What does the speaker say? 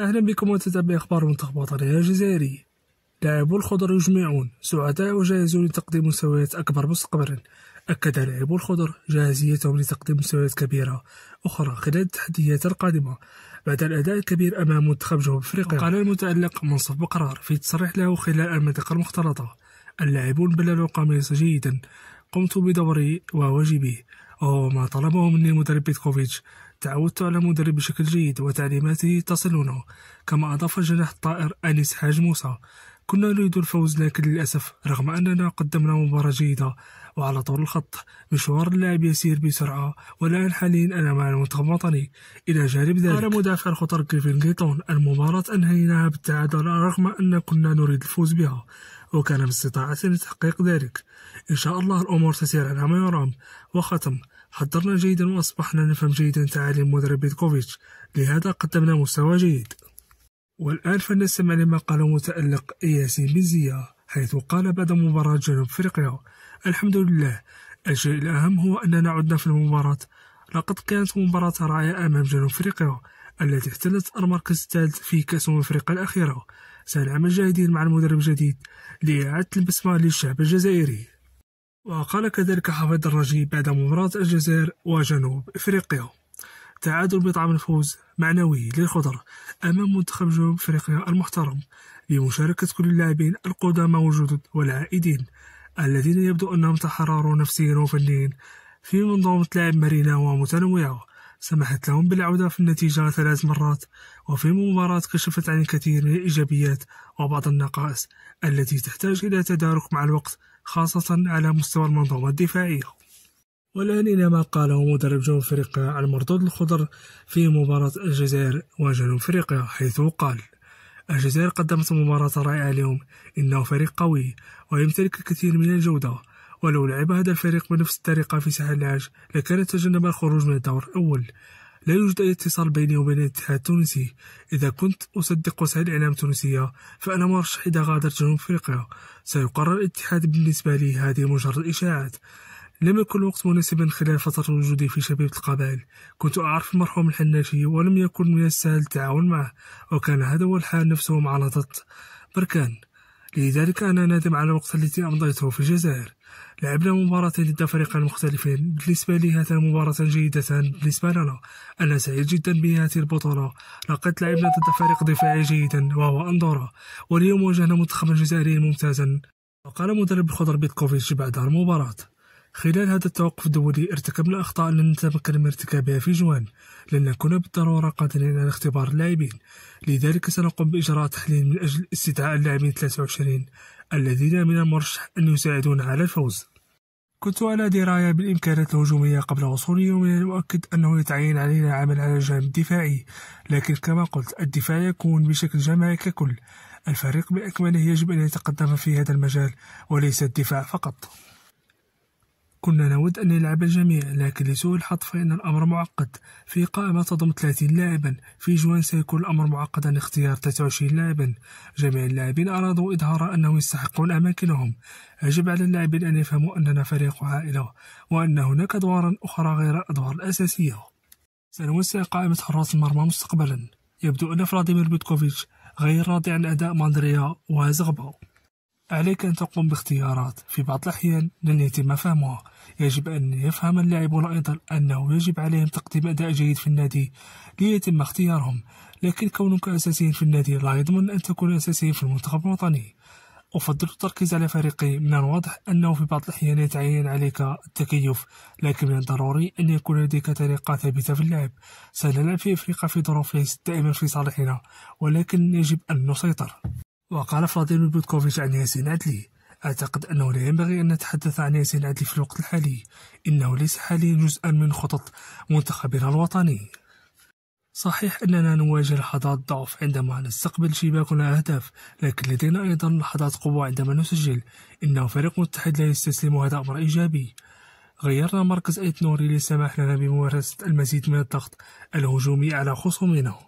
أهلا بكم وتتابع أخبار منتخب وطني الجزائري لاعبو الخضر يجمعون سعداء وجاهزون لتقديم مستويات أكبر مستقبلا أكد لاعبو الخضر جاهزيتهم لتقديم مستويات كبيرة أخرى خلال التحديات القادمة بعد الأداء الكبير أمام منتخب جنوب أفريقيا قال المتألق منصف بقرار في تصريح له خلال المنطقة المختلطة اللاعبون بللوا قميص جيدا قمت بدوري وواجبي وهو ما طلبه مني مدرب بيتكوفيتش تعودت على مدرب بشكل جيد وتعليماته تصلنه كما أضاف جناح الطائر أنيس حاج موسى كنا نريد الفوز لكن للأسف رغم أننا قدمنا مباراة جيدة وعلى طول الخط مشوار اللاعب يسير بسرعة والآن حاليا أنا مع المنتخب الوطني إلى جانب ذلك قال مدافع خطر كيفن جيتون المباراة أنهيناها بالتعادل رغم أن كنا نريد الفوز بها وكان باستطاعتنا تحقيق ذلك إن شاء الله الأمور تسير على ما يرام وختم حضرنا جيدا وأصبحنا نفهم جيدا تعاليم مدرب بيتكوفيتش لهذا قدمنا مستوى جيد والآن فلنستمع لما قاله متألق ياسين بن حيث قال بعد مباراة جنوب أفريقيا الحمد لله الشيء الأهم هو أننا عدنا في المباراة لقد كانت مباراة رائعة أمام جنوب أفريقيا التي احتلت المركز الثالث في كأس أمم أفريقيا الأخيرة سنعمل جاهدين مع المدرب الجديد لإعادة البسمة للشعب الجزائري وقال كذلك حفيظ الرجي بعد مباراة الجزائر وجنوب أفريقيا تعادل بطعم الفوز معنوي للخضر أمام منتخب جنوب أفريقيا المحترم بمشاركة كل اللاعبين القدامى والجدد والعائدين الذين يبدو أنهم تحرروا نفسيا وفنيا في منظومة لعب مرنة ومتنوعة سمحت لهم بالعودة في النتيجة ثلاث مرات وفي مباراة كشفت عن الكثير من الإيجابيات وبعض النقائص التي تحتاج إلى تدارك مع الوقت خاصة على مستوى المنظومة الدفاعية والآن إلى ما قاله مدرب جنوب أفريقيا عن مردود الخضر في مباراة الجزائر وجنوب أفريقيا حيث قال الجزائر قدمت مباراة رائعة اليوم إنه فريق قوي ويمتلك الكثير من الجودة ولو لعب هذا الفريق بنفس الطريقة في ساحل العاج لكان تجنب الخروج من الدور الأول لا يوجد أي اتصال بيني وبين الاتحاد التونسي إذا كنت أصدق وسائل الإعلام التونسية فأنا مرشح إذا غادرت جنوب أفريقيا سيقرر الاتحاد بالنسبة لي هذه مجرد إشاعات لم يكن الوقت مناسبا خلال فترة وجودي في شبيبة القبائل كنت أعرف المرحوم الحناشي ولم يكن من السهل التعاون معه وكان هذا هو الحال نفسه مع لطط بركان لذلك أنا نادم على الوقت الذي أمضيته في الجزائر لعبنا مباراة ضد فريقين مختلفين بالنسبة لي هاتان مباراة جيدة بالنسبة لنا أنا سعيد جدا بهذه البطولة لقد لعبنا ضد فريق دفاعي جيدا وهو أندورا واليوم واجهنا منتخبا جزائريا ممتازا وقال مدرب الخضر بيتكوفيتش بعد المباراة خلال هذا التوقف الدولي ارتكبنا أخطاء لن نتمكن من ارتكابها في جوان لن نكون بالضرورة قادرين على اختبار اللاعبين لذلك سنقوم بإجراء تحليل من أجل استدعاء اللاعبين 23 الذين من المرشح أن يساعدون على الفوز كنت على دراية بالإمكانات الهجومية قبل وصولي ومن المؤكد أنه يتعين علينا العمل على الجانب الدفاعي لكن كما قلت الدفاع يكون بشكل جماعي ككل الفريق بأكمله يجب أن يتقدم في هذا المجال وليس الدفاع فقط كنا نود أن يلعب الجميع لكن لسوء الحظ فإن الأمر معقد في قائمة تضم 30 لاعبا في جوان سيكون الأمر معقدا اختيار 23 لاعبا جميع اللاعبين أرادوا إظهار أنهم يستحقون أماكنهم يجب على اللاعبين أن يفهموا أننا فريق عائلة وأن هناك أدوارا أخرى غير الأدوار الأساسية سنوسع قائمة حراس المرمى مستقبلا يبدو أن فلاديمير بيتكوفيتش غير راضي عن أداء ماندريا وهزغبا عليك أن تقوم باختيارات في بعض الأحيان لن يتم فهمها يجب أن يفهم اللاعبون أيضا أنه يجب عليهم تقديم أداء جيد في النادي ليتم اختيارهم لكن كونك أساسيا في النادي لا يضمن أن تكون أساسيا في المنتخب الوطني أفضل التركيز على فريقي من الواضح أنه في بعض الأحيان يتعين عليك التكيف لكن من الضروري أن يكون لديك طريقة ثابتة في اللعب سنلعب في أفريقيا في ظروف ليست دائما في صالحنا ولكن يجب أن نسيطر وقال فاضل بوتكوفيتش عن ياسين عدلي أعتقد أنه لا ينبغي أن نتحدث عن ياسين عدلي في الوقت الحالي إنه ليس حاليا جزءا من خطط منتخبنا الوطني صحيح أننا نواجه لحظات ضعف عندما نستقبل شباكنا أهداف لكن لدينا أيضا لحظات قوة عندما نسجل إنه فريق متحد لا يستسلم وهذا أمر إيجابي غيرنا مركز أيت نوري لسماح لنا بممارسة المزيد من الضغط الهجومي على خصومنا